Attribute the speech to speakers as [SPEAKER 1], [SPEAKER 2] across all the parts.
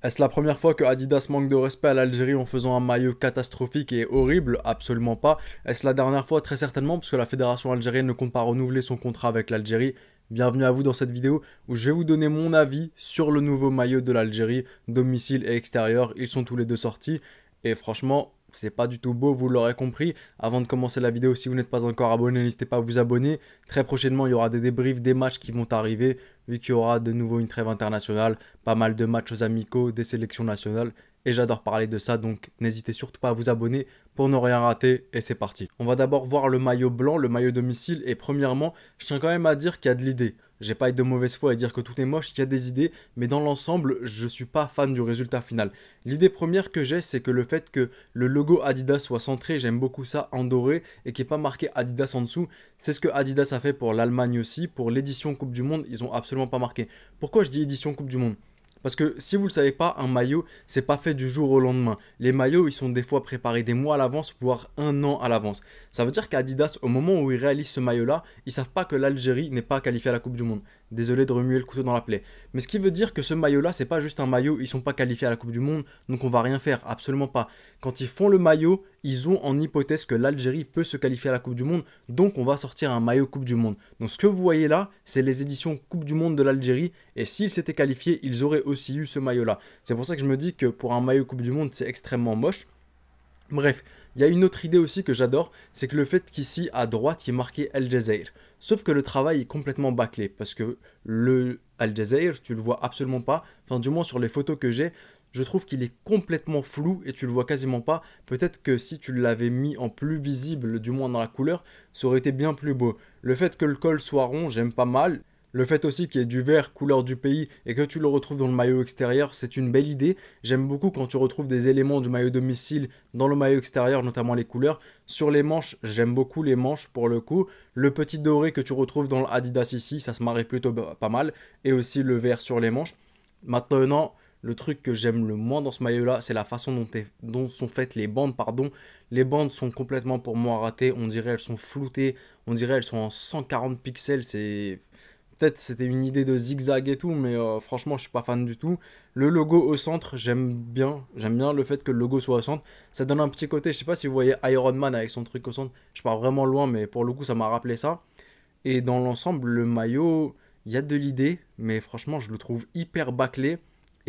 [SPEAKER 1] Est-ce la première fois que Adidas manque de respect à l'Algérie en faisant un maillot catastrophique et horrible Absolument pas. Est-ce la dernière fois Très certainement, puisque la fédération algérienne ne compte pas renouveler son contrat avec l'Algérie. Bienvenue à vous dans cette vidéo où je vais vous donner mon avis sur le nouveau maillot de l'Algérie, domicile et extérieur. Ils sont tous les deux sortis. Et franchement, c'est pas du tout beau, vous l'aurez compris. Avant de commencer la vidéo, si vous n'êtes pas encore abonné, n'hésitez pas à vous abonner. Très prochainement, il y aura des débriefs des matchs qui vont arriver, vu qu'il y aura de nouveau une trêve internationale, pas mal de matchs aux amicaux, des sélections nationales, et j'adore parler de ça, donc n'hésitez surtout pas à vous abonner pour ne rien rater, et c'est parti. On va d'abord voir le maillot blanc, le maillot domicile, et premièrement, je tiens quand même à dire qu'il y a de l'idée. J'ai pas être de mauvaise foi et dire que tout est moche, il y a des idées, mais dans l'ensemble, je suis pas fan du résultat final. L'idée première que j'ai, c'est que le fait que le logo Adidas soit centré, j'aime beaucoup ça, en doré, et qu'il n'y ait pas marqué Adidas en dessous, c'est ce que Adidas a fait pour l'Allemagne aussi, pour l'édition Coupe du Monde, ils ont absolument pas marqué. Pourquoi je dis édition Coupe du Monde parce que si vous ne le savez pas, un maillot, c'est pas fait du jour au lendemain. Les maillots, ils sont des fois préparés des mois à l'avance, voire un an à l'avance. Ça veut dire qu'Adidas, au moment où ils réalisent ce maillot-là, ils savent pas que l'Algérie n'est pas qualifiée à la Coupe du Monde. Désolé de remuer le couteau dans la plaie. Mais ce qui veut dire que ce maillot-là, c'est pas juste un maillot, ils sont pas qualifiés à la Coupe du Monde, donc on va rien faire, absolument pas. Quand ils font le maillot, ils ont en hypothèse que l'Algérie peut se qualifier à la Coupe du Monde, donc on va sortir un maillot Coupe du Monde. Donc ce que vous voyez là, c'est les éditions Coupe du Monde de l'Algérie, et s'ils s'étaient qualifiés, ils auraient aussi eu ce maillot-là. C'est pour ça que je me dis que pour un maillot Coupe du Monde, c'est extrêmement moche. Bref, il y a une autre idée aussi que j'adore, c'est que le fait qu'ici à droite, il est marqué El Jazeir. Sauf que le travail est complètement bâclé, parce que le Al Jazeir, tu le vois absolument pas, enfin du moins sur les photos que j'ai, je trouve qu'il est complètement flou et tu le vois quasiment pas. Peut-être que si tu l'avais mis en plus visible, du moins dans la couleur, ça aurait été bien plus beau. Le fait que le col soit rond, j'aime pas mal. Le fait aussi qu'il y ait du vert couleur du pays et que tu le retrouves dans le maillot extérieur, c'est une belle idée. J'aime beaucoup quand tu retrouves des éléments du maillot domicile dans le maillot extérieur, notamment les couleurs. Sur les manches, j'aime beaucoup les manches pour le coup. Le petit doré que tu retrouves dans l'Adidas ici, ça se marie plutôt pas mal. Et aussi le vert sur les manches. Maintenant, le truc que j'aime le moins dans ce maillot-là, c'est la façon dont, sont faites les bandes. Pardon. Les bandes sont complètement pour moi ratées. On dirait elles sont floutées. On dirait elles sont en 140 pixels. C'est peut-être c'était une idée de zigzag et tout, mais euh, franchement je suis pas fan du tout. Le logo au centre, j'aime bien. J'aime bien le fait que le logo soit au centre. Ça donne un petit côté. Je sais pas si vous voyez Iron Man avec son truc au centre. Je pars vraiment loin, mais pour le coup ça m'a rappelé ça. Et dans l'ensemble, le maillot, il y a de l'idée, mais franchement je le trouve hyper bâclé.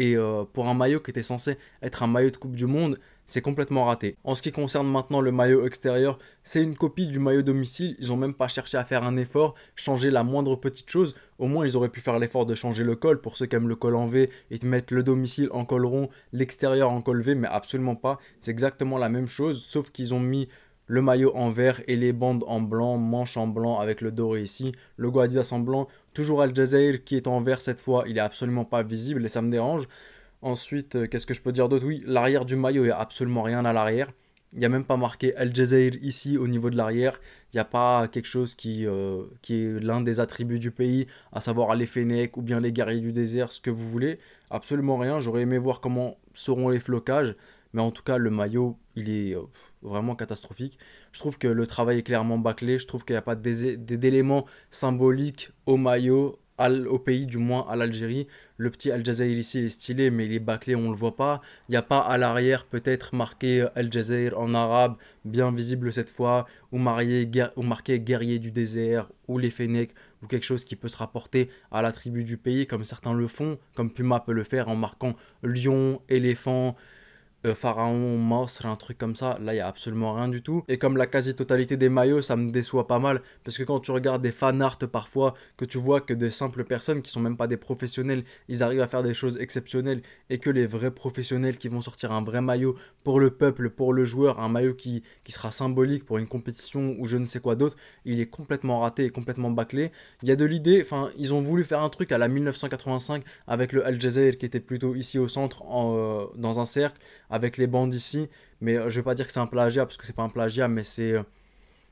[SPEAKER 1] Et euh, pour un maillot qui était censé être un maillot de Coupe du Monde, c'est complètement raté. En ce qui concerne maintenant le maillot extérieur, c'est une copie du maillot domicile, ils n'ont même pas cherché à faire un effort, changer la moindre petite chose, au moins ils auraient pu faire l'effort de changer le col, pour ceux qui aiment le col en V, ils mettre mettent le domicile en col rond, l'extérieur en col V, mais absolument pas, c'est exactement la même chose, sauf qu'ils ont mis le maillot en vert et les bandes en blanc, manches en blanc avec le doré ici, Le Adidas en blanc, toujours Al Jazeera qui est en vert cette fois, il est absolument pas visible et ça me dérange. Ensuite, euh, qu'est-ce que je peux dire d'autre Oui, l'arrière du maillot, il n'y a absolument rien à l'arrière. Il n'y a même pas marqué Al Jazeera ici au niveau de l'arrière. Il n'y a pas quelque chose qui, euh, qui est l'un des attributs du pays, à savoir les Fennecs ou bien les guerriers du désert, ce que vous voulez. Absolument rien. J'aurais aimé voir comment seront les flocages. Mais en tout cas, le maillot, il est euh, vraiment catastrophique. Je trouve que le travail est clairement bâclé. Je trouve qu'il n'y a pas d'éléments symboliques au maillot, au pays, du moins à l'Algérie. Le petit al Jazeera ici est stylé, mais il est bâclé, on ne le voit pas. Il n'y a pas à l'arrière, peut-être marqué euh, al Jazeera en arabe, bien visible cette fois, ou, ou marqué guerrier du désert, ou les Fennecs, ou quelque chose qui peut se rapporter à la tribu du pays, comme certains le font, comme Puma peut le faire en marquant lion, éléphant. Euh, pharaon, Monstre, un truc comme ça. Là, il n'y a absolument rien du tout. Et comme la quasi-totalité des maillots, ça me déçoit pas mal. Parce que quand tu regardes des art parfois, que tu vois que des simples personnes qui sont même pas des professionnels, ils arrivent à faire des choses exceptionnelles. Et que les vrais professionnels qui vont sortir un vrai maillot pour le peuple, pour le joueur, un maillot qui, qui sera symbolique pour une compétition ou je ne sais quoi d'autre, il est complètement raté et complètement bâclé. Il y a de l'idée, enfin, ils ont voulu faire un truc à la 1985 avec le Al Jazeera qui était plutôt ici au centre, euh, dans un cercle avec les bandes ici. Mais euh, je vais pas dire que c'est un plagiat parce que c'est pas un plagiat, mais c'est euh,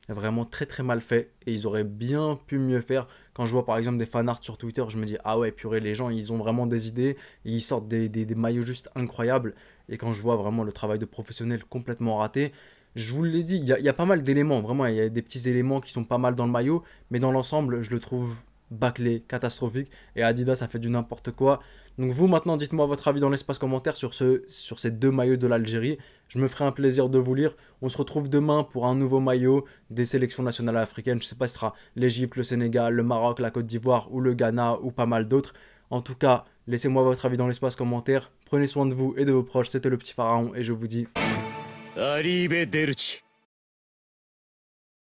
[SPEAKER 1] vraiment très très mal fait et ils auraient bien pu mieux faire. Quand je vois par exemple des fanarts sur Twitter, je me dis ah ouais purée les gens ils ont vraiment des idées ils sortent des, maillots juste incroyables. Et quand je vois vraiment le travail de professionnel complètement raté, je vous l'ai dit, il y, a pas mal d'éléments, vraiment il y a des petits éléments qui sont pas mal dans le maillot, mais dans l'ensemble je le trouve bâclé, catastrophique. Et Adidas ça fait du n'importe quoi. Donc vous maintenant, dites-moi votre avis dans l'espace commentaire sur, ce, sur ces deux maillots de l'Algérie. Je me ferai un plaisir de vous lire. On se retrouve demain pour un nouveau maillot des sélections nationales africaines. Je ne sais pas si ce sera l'Égypte, le Sénégal, le Maroc, la Côte d'Ivoire ou le Ghana ou pas mal d'autres. En tout cas, laissez-moi votre avis dans l'espace commentaire. Prenez soin de vous et de vos proches. C'était le petit pharaon et je vous dis...